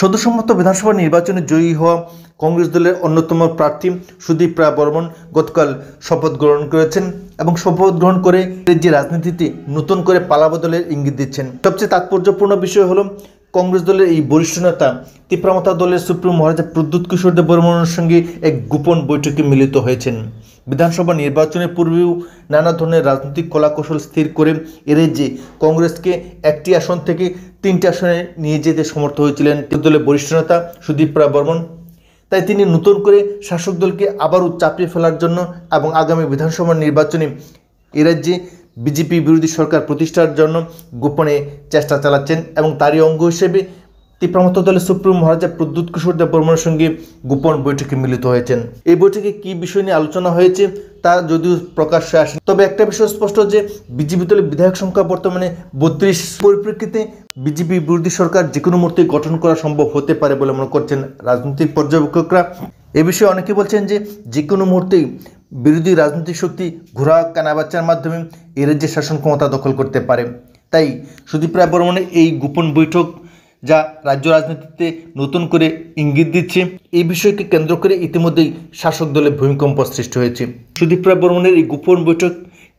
সদ্যসম্মত বিধানসভা নির্বাচনে জয়ী হওয়া কংগ্রেস দলের অন্যতম প্রার্থী সুদীপ রায় বর্মন গতকাল শপথ গ্রহণ করেছেন এবং শপথ গ্রহণ করে যে রাজনীতিতে নতুন করে পালাবদলের ইঙ্গিত দিচ্ছেন সবচেয়ে তাৎপর্যপূর্ণ বিষয় হলো কংগ্রেস দলের এই বরিষ্ঠ নেতা তিপ্রামতা দলের সুপ্রিম মহারাজা প্রদ্যুৎ কিশোর দেব বর্মনের সঙ্গে এক গোপন বৈঠকে মিলিত হয়েছেন বিধানসভা নির্বাচনের পূর্বেও নানা ধরনের রাজনৈতিক কলাকৌশল স্থির করে এর যে কংগ্রেসকে একটি আসন থেকে তিনটি আসনে নিয়ে যেতে সমর্থ হয়েছিলেন দলের বরিষ্ঠ নেতা সুদীপ রায় বর্মন তাই তিনি নতুন করে শাসক দলকে আবারও চাপিয়ে ফেলার জন্য এবং আগামী বিধানসভা নির্বাচনে এ রাজ্যে বিজেপি বিরোধী সরকার প্রতিষ্ঠার জন্য গোপনে চেষ্টা চালাচ্ছেন এবং তারই অঙ্গ হিসেবে তীব্রামত দলের সুপ্রিম মহারাজা প্রদ্যুৎ কিশোর দেব বর্মনের সঙ্গে গোপন বৈঠকে মিলিত হয়েছেন এই বৈঠকে কি বিষয় নিয়ে আলোচনা হয়েছে তা যদিও প্রকাশ্যে আসে তবে একটা বিষয় স্পষ্ট যে বিজেপি দলের বিধায়ক সংখ্যা বর্তমানে বত্রিশ পরিপ্রেক্ষিতে বিজেপি বিরোধী সরকার যে কোনো মুহূর্তে গঠন করা সম্ভব হতে পারে বলে মনে করছেন রাজনৈতিক পর্যবেক্ষকরা এ বিষয়ে অনেকে বলছেন যে যে কোনো মুহূর্তেই বিরোধী রাজনৈতিক শক্তি ঘোরা কানাবাচ্চার মাধ্যমে এ রাজ্যে শাসন ক্ষমতা দখল করতে পারে তাই সুদীপ রায় বর্মনের এই গোপন বৈঠক যা রাজ্য রাজনীতিতে নতুন করে ইঙ্গিত দিচ্ছে এই বিষয়কে কেন্দ্র করে ইতিমধ্যেই শাসক দলে ভূমিকম্প সৃষ্টি হয়েছে সুদীপ রায় বর্মনের এই গোপন বৈঠক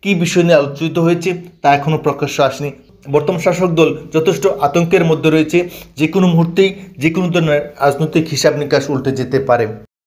কী বিষয় নিয়ে আলোচিত হয়েছে তা এখনও প্রকাশ্য আসেনি বর্তমান শাসক দল যথেষ্ট আতঙ্কের মধ্যে রয়েছে যে কোনো মুহূর্তেই যে কোনো ধরনের রাজনৈতিক হিসাব নিকাশ উল্টে যেতে পারে